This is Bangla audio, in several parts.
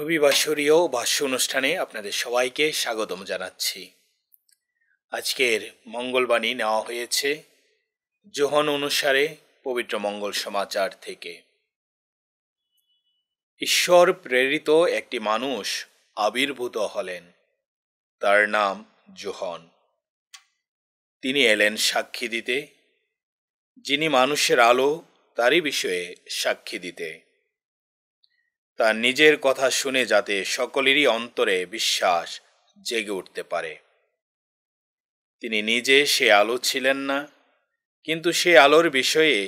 রবিবাসরীয় বাস্য অনুষ্ঠানে আপনাদের সবাইকে স্বাগতম জানাচ্ছি আজকের মঙ্গলবাণী নেওয়া হয়েছে জোহন অনুসারে পবিত্র মঙ্গল সমাচার থেকে ঈশ্বর প্রেরিত একটি মানুষ আবির্ভূত হলেন তার নাম জোহন তিনি এলেন সাক্ষী দিতে যিনি মানুষের আলো তারই বিষয়ে সাক্ষী দিতে তার নিজের কথা শুনে যাতে সকলেরই অন্তরে বিশ্বাস জেগে উঠতে পারে তিনি নিজে সে আলো ছিলেন না কিন্তু সে আলোর বিষয়ে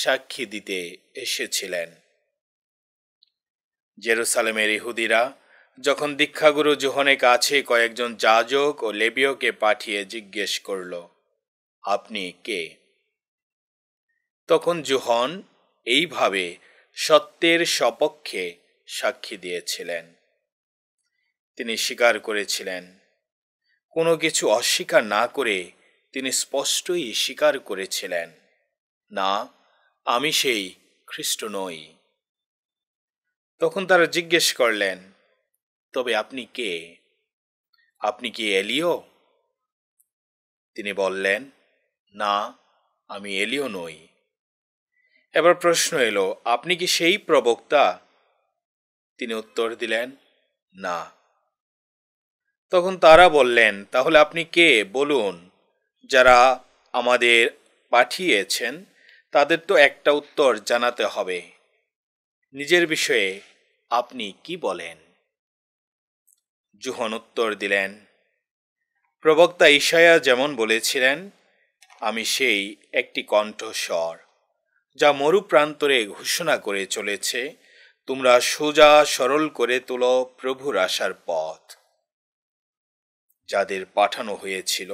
সাক্ষী দিতে এসেছিলেন জেরুসালেমের ইহুদিরা যখন দীক্ষাগুরু জোহনে কাছে কয়েকজন যাজক ও লেবিয়কে পাঠিয়ে জিজ্ঞেস করল আপনি কে তখন জোহন এইভাবে সত্যের সপক্ষে সাক্ষী দিয়েছিলেন তিনি স্বীকার করেছিলেন কোনো কিছু অস্বীকার না করে তিনি স্পষ্টই স্বীকার করেছিলেন না আমি সেই খ্রিস্ট নই তখন তারা জিজ্ঞেস করলেন তবে আপনি কে আপনি কি এলিও তিনি বললেন না আমি এলিও নই এবার প্রশ্ন এলো আপনি কি সেই প্রবক্তা তিনি উত্তর দিলেন না তখন তারা বললেন তাহলে আপনি কে বলুন যারা আমাদের পাঠিয়েছেন তাদের তো একটা উত্তর জানাতে হবে নিজের বিষয়ে আপনি কি বলেন জুহন উত্তর দিলেন প্রবক্তা ঈশায়া যেমন বলেছিলেন আমি সেই একটি কণ্ঠস্বর যা মরুপ্রান্তরে ঘোষণা করে চলেছে তোমরা সোজা সরল করে তোল প্রভুর আসার পথ যাদের পাঠানো হয়েছিল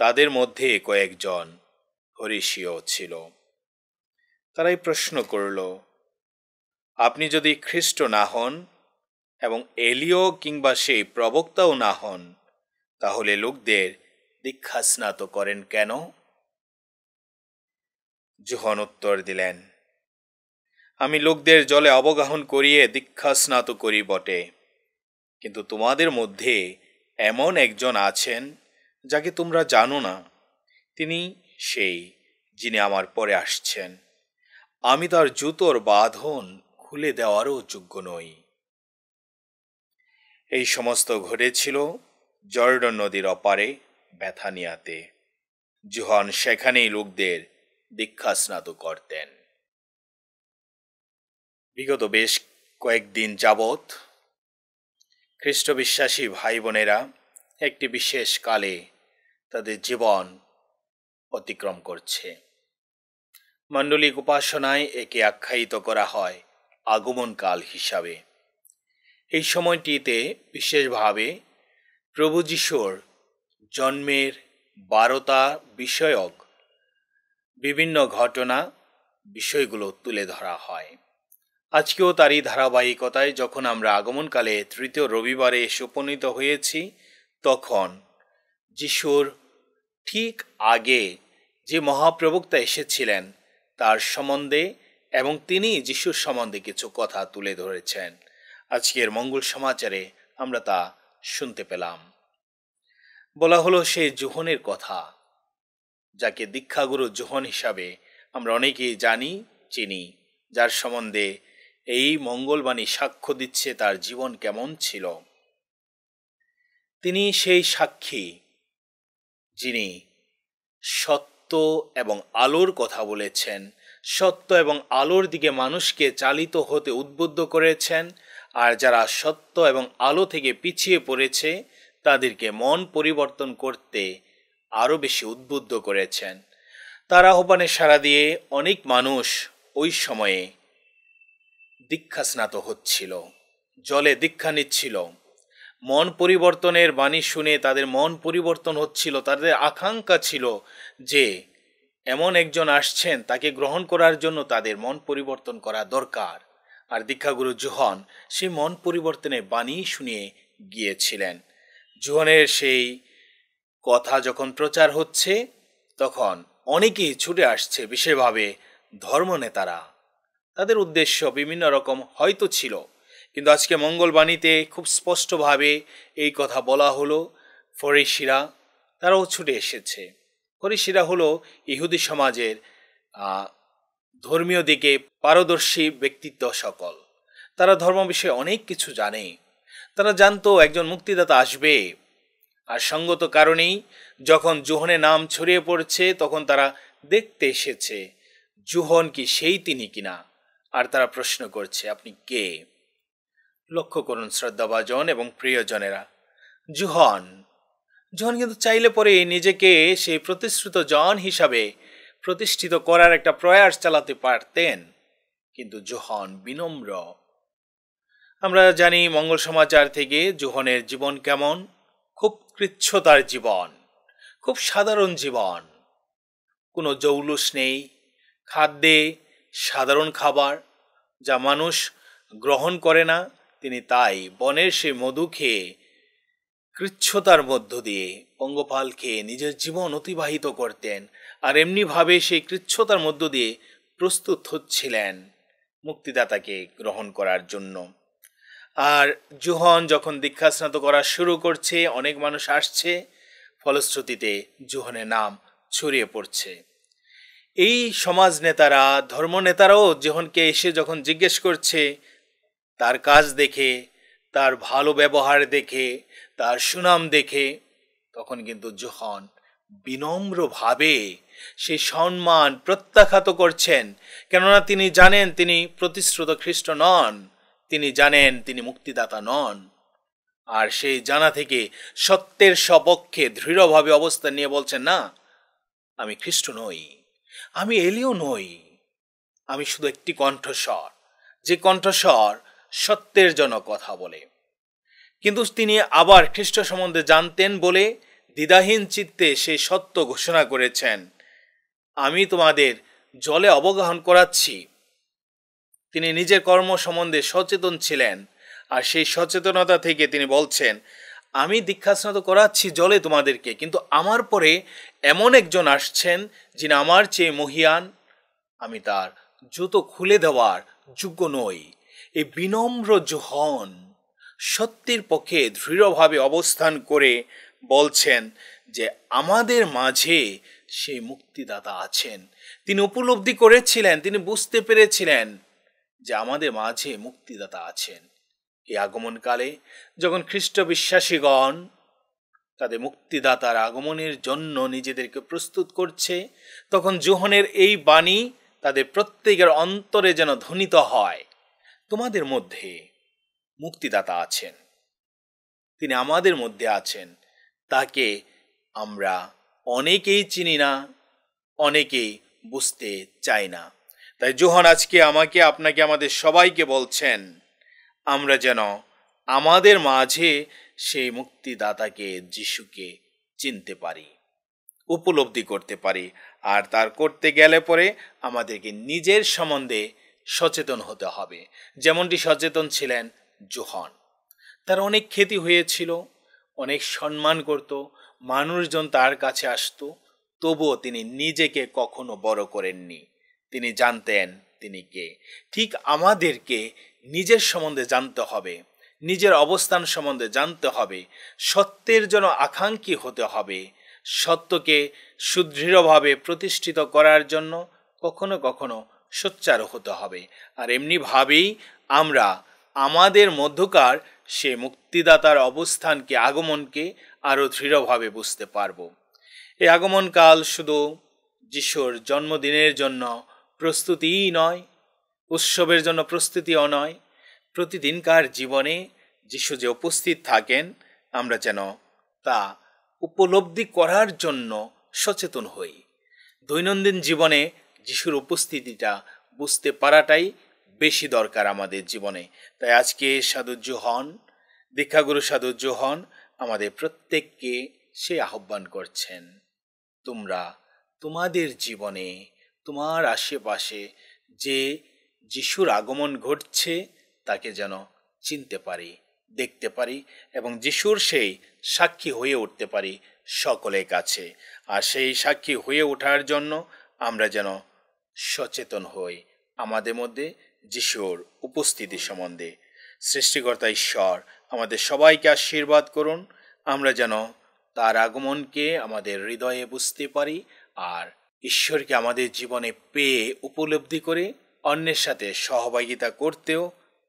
তাদের মধ্যে কয়েকজন হরিষীয় ছিল তারাই প্রশ্ন করল আপনি যদি খ্রিস্ট না হন এবং এলিও কিংবা সেই প্রবক্তাও না হন তাহলে লোকদের দীক্ষা স্নাত করেন কেন জোহন উত্তর দিলেন আমি লোকদের জলে অবগাহন করিয়ে দীক্ষা স্নাত করি বটে কিন্তু তোমাদের মধ্যে এমন একজন আছেন যাকে তোমরা জানো না তিনি সেই যিনি আমার পরে আসছেন আমি তার জুতোর বাঁধন খুলে দেওয়ারও যোগ্য নই এই সমস্ত ঘটেছিল জর্ডন নদীর অপারে ব্যথানিয়াতে জোহান সেখানেই লোকদের দীক্ষা স্নাত করতেন বিগত বেশ কয়েকদিন যাবৎ খ্রিস্ট বিশ্বাসী ভাই বোনেরা একটি বিশেষ কালে তাদের জীবন অতিক্রম করছে মাণ্ডলিক উপাসনায় একে আখ্যায়িত করা হয় আগমনকাল হিসাবে এই সময়টিতে বিশেষভাবে প্রভু যিশুর জন্মের বারতা বিষয়ক বিভিন্ন ঘটনা বিষয়গুলো তুলে ধরা হয় আজকেও তারই ধারাবাহিকতায় যখন আমরা আগমনকালে তৃতীয় রবিবারে সুপনীত হয়েছি তখন যিশুর ঠিক আগে যে মহাপ্রবক্তা এসেছিলেন তার সম্বন্ধে এবং তিনি যিশুর সম্বন্ধে কিছু কথা তুলে ধরেছেন আজকের মঙ্গল সমাচারে আমরা তা শুনতে পেলাম বলা হলো সে জোহনের কথা যাকে দীক্ষাগুরু জোহন হিসাবে আমরা অনেকেই জানি চিনি যার সম্বন্ধে এই মঙ্গলবাণী সাক্ষ্য দিচ্ছে তার জীবন কেমন ছিল তিনি সেই সাক্ষী যিনি সত্য এবং আলোর কথা বলেছেন সত্য এবং আলোর দিকে মানুষকে চালিত হতে উদ্বুদ্ধ করেছেন আর যারা সত্য এবং আলো থেকে পিছিয়ে পড়েছে তাদেরকে মন পরিবর্তন করতে আরও বেশি উদ্বুদ্ধ করেছেন তার আহ্বানে সাড়া দিয়ে অনেক মানুষ ওই সময়ে দীক্ষা স্নাত হচ্ছিল জলে দীক্ষা নিচ্ছিল মন পরিবর্তনের বাণী শুনে তাদের মন পরিবর্তন হচ্ছিল তাদের আকাঙ্ক্ষা ছিল যে এমন একজন আসছেন তাকে গ্রহণ করার জন্য তাদের মন পরিবর্তন করা দরকার আর দীক্ষাগুরু জুহন সেই মন পরিবর্তনের বাণী শুনিয়ে গিয়েছিলেন জুহনের সেই কথা যখন প্রচার হচ্ছে তখন অনেকেই ছুটে আসছে বিশেষভাবে ধর্মনেতারা তাদের উদ্দেশ্য বিভিন্ন রকম হয়তো ছিল কিন্তু আজকে মঙ্গলবাণীতে খুব স্পষ্টভাবে এই কথা বলা হলো ফরেশিরা তারাও ছুটে এসেছে ফরেশিরা হলো ইহুদি সমাজের ধর্মীয় দিকে পারদর্শী ব্যক্তিত্ব সকল তারা ধর্ম বিষয়ে অনেক কিছু জানে তারা জানতো একজন মুক্তিদাতা আসবে আর সঙ্গত কারণেই যখন জোহনে নাম ছড়িয়ে পড়ছে তখন তারা দেখতে এসেছে জোহন কি সেই তিনি কিনা আর তারা প্রশ্ন করছে আপনি কে লক্ষ্য করুন শ্রদ্ধাভাজন এবং প্রিয়জনেরা জুহন জোহন কিন্তু চাইলে পরে নিজেকে সেই প্রতিশ্রুত জন হিসাবে প্রতিষ্ঠিত করার একটা প্রয়াস চালাতে পারতেন কিন্তু জোহন বিনম্র আমরা জানি মঙ্গল সমাচার থেকে জোহনের জীবন কেমন খুব কৃচ্ছতার জীবন খুব সাধারণ জীবন কোনো জৌলুস নেই খাদ্যে সাধারণ খাবার যা মানুষ গ্রহণ করে না তিনি তাই বনের সে মধু খেয়ে কৃচ্ছতার মধ্য দিয়ে পঙ্গপাল খেয়ে নিজের জীবন অতিবাহিত করতেন আর এমনিভাবে সেই কৃচ্ছতার মধ্য দিয়ে প্রস্তুত হচ্ছিলেন মুক্তিদাতাকে গ্রহণ করার জন্য আর জুহন যখন দীক্ষাস্নাত করা শুরু করছে অনেক মানুষ আসছে ফলশ্রুতিতে জুহনের নাম ছড়িয়ে পড়ছে এই সমাজ নেতারা ধর্ম নেতারাও যখনকে এসে যখন জিজ্ঞেস করছে তার কাজ দেখে তার ভালো ব্যবহার দেখে তার সুনাম দেখে তখন কিন্তু যখন বিনম্রভাবে সে সম্মান প্রত্যাখ্যাত করছেন কেননা তিনি জানেন তিনি প্রতিশ্রুত খ্রিস্ট নন তিনি জানেন তিনি মুক্তিদাতা নন আর সেই জানা থেকে সত্যের সপক্ষে দৃঢ়ভাবে অবস্থান নিয়ে বলছেন না আমি খ্রিস্ট নই আমি এলিও নই আমি শুধু একটি কণ্ঠস্বর যে কণ্ঠস্বর সত্যের জন্য কথা বলে কিন্তু তিনি আবার খ্রিস্ট সম্বন্ধে জানতেন বলে দ্বিধাহীন চিত্তে সে সত্য ঘোষণা করেছেন আমি তোমাদের জলে অবগাহন করাচ্ছি তিনি নিজের কর্ম সম্বন্ধে সচেতন ছিলেন আর সেই সচেতনতা থেকে তিনি বলছেন আমি দীক্ষাস্নাত করাচ্ছি জলে তোমাদেরকে কিন্তু আমার পরে এমন একজন আসছেন যিনি আমার চেয়ে মহিয়ান আমি তার জুতো খুলে দেওয়ার যোগ্য নই এই বিনম্র জোহন সত্যির পক্ষে দৃঢ়ভাবে অবস্থান করে বলছেন যে আমাদের মাঝে সেই মুক্তিদাতা আছেন তিনি উপলব্ধি করেছিলেন তিনি বুঝতে পেরেছিলেন যে আমাদের মাঝে মুক্তিদাতা আছেন এই আগমনকালে যখন খ্রিস্ট বিশ্বাসীগণ তাদের মুক্তিদাতার আগমনের জন্য নিজেদেরকে প্রস্তুত করছে তখন জোহনের এই বাণী তাদের প্রত্যেকের অন্তরে যেন ধ্বনিত হয় তোমাদের মধ্যে মুক্তিদাতা আছেন তিনি আমাদের মধ্যে আছেন তাকে আমরা অনেকেই চিনি না অনেকেই বুঝতে চাই না তাই জোহন আজকে আমাকে আপনাকে আমাদের সবাইকে বলছেন আমরা যেন আমাদের মাঝে সেই মুক্তিদাতাকে যিশুকে চিনতে পারি উপলব্ধি করতে পারি আর তার করতে গেলে পরে আমাদেরকে নিজের সম্বন্ধে সচেতন হতে হবে যেমনটি সচেতন ছিলেন জোহন তার অনেক খ্যাতি হয়েছিল অনেক সম্মান করত মানুষজন তার কাছে আসত তবুও তিনি নিজেকে কখনো বড় করেননি তিনি জানতেন তিনি কে ঠিক আমাদেরকে নিজের সম্বন্ধে জানতে হবে নিজের অবস্থান সম্বন্ধে জানতে হবে সত্যের জন্য আকাঙ্ক্ষী হতে হবে সত্যকে সুদৃঢ়ভাবে প্রতিষ্ঠিত করার জন্য কখনো কখনো সোচ্চার হতে হবে আর এমনিভাবেই আমরা আমাদের মধ্যকার সে মুক্তিদাতার অবস্থানকে আগমনকে আরও দৃঢ়ভাবে বুঝতে পারব এই আগমনকাল শুধু যিশুর জন্মদিনের জন্য প্রস্তুতিই নয় উৎসবের জন্য প্রস্তুতিও নয় প্রতিদিনকার জীবনে যিশু যে উপস্থিত থাকেন আমরা যেন তা উপলব্ধি করার জন্য সচেতন হই দৈনন্দিন জীবনে যিশুর উপস্থিতিটা বুঝতে পারাটাই বেশি দরকার আমাদের জীবনে তাই আজকে সাদুর্য হন দীক্ষাগুরু সাদুর্য হন আমাদের প্রত্যেককে সে আহ্বান করছেন তোমরা তোমাদের জীবনে তোমার আশেপাশে যে যিশুর আগমন ঘটছে তাকে যেন চিনতে পারি দেখতে পারি এবং যিশুর সেই সাক্ষী হয়ে উঠতে পারি সকলের কাছে আর সেই সাক্ষী হয়ে ওঠার জন্য আমরা যেন সচেতন হই আমাদের মধ্যে যিশুর উপস্থিতি সম্বন্ধে সৃষ্টিকর্তা ঈশ্বর আমাদের সবাইকে আশীর্বাদ করুন আমরা যেন তার আগমনকে আমাদের হৃদয়ে বুঝতে পারি আর ঈশ্বরকে আমাদের জীবনে পেয়ে উপলব্ধি করে অন্যের সাথে সহভাগিতা করতেও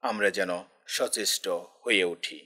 আমরা যেন সচেষ্ট হয়ে উঠি